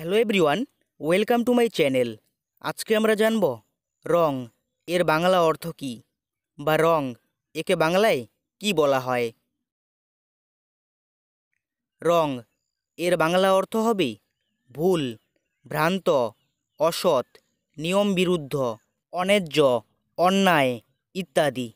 hello everyone welcome to my channel আজকে আমরা জানব রং এর বাংলা অর্থ কী বা রং একে বাংলায় কি বলা হয় রং এর বাংলা অর্থ হবে ভুল ভ্রান্ত অসৎ নিয়ম বিরুদ্ধ অন্যায্য অন্যায় ইত্যাদি